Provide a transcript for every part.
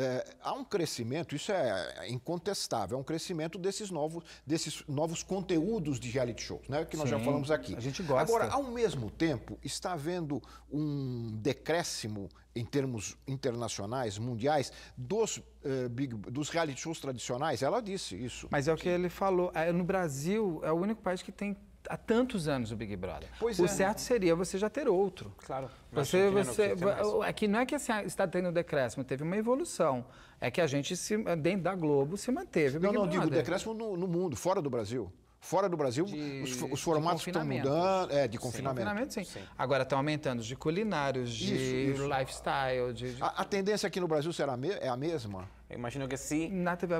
É, há um crescimento, isso é incontestável, é um crescimento desses novos, desses novos conteúdos de reality shows, né? Que nós Sim, já falamos aqui. A gente gosta. Agora, ao mesmo tempo, está havendo um decréscimo em termos internacionais, mundiais, dos, uh, big, dos reality shows tradicionais? Ela disse isso. Mas é o que ele falou. É, no Brasil, é o único país que tem há tantos anos o Big Brother. Pois o é. certo seria você já ter outro. Claro. Você, você, é que não é que assim, ah, está tendo decréscimo, teve uma evolução. É que a gente se, dentro da Globo se manteve. Não, não, Brother. digo decréscimo no, no mundo, fora do Brasil. Fora do Brasil, de, os, os, formatos estão mudando. É, de confinamento. Sim, confinamento sim. sim. Agora estão aumentando de culinários, de isso, isso. lifestyle. De, de... A, a, tendência aqui no Brasil será me, é a mesma? Eu imagino que sim. Na TV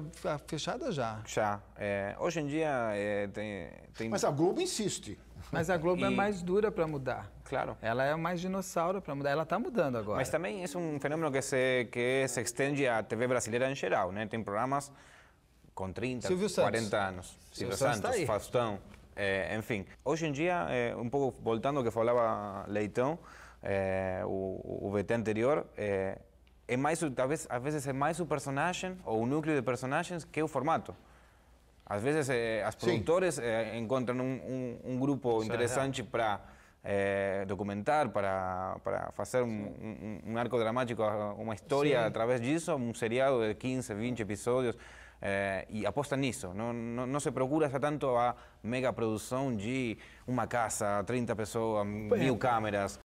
fechada já. Já. É, hoje em dia é, tem, tem, Mas a Globo insiste. Mas a Globo e... é mais dura para mudar. Claro. Ela é mais dinossauro para mudar. Ela está mudando agora. Mas também é um fenômeno que se, que se estende à TV brasileira em geral. Né? Tem programas com 30, Silvio 40 Santos. anos. Silvio, Silvio Santos, Santos tá Faustão, é, enfim. Hoje em dia, é, eh, um pouco voltando ao que falava Leitão, é, o, o VT anterior, é, é mais, talvez, às vezes é mais o personagem ou o núcleo de personagens que o formato. Às vezes as produtoras encontram um, um, um grupo interessante para é, documentar, para, para fazer um, um, um, arco dramático, uma história Sim. através disso, um seriado de 15, 20 episódios e eh, aposta nisso. Não, não, não, se procura já tanto a mega produção de uma casa, 30 pessoas, mil câmeras.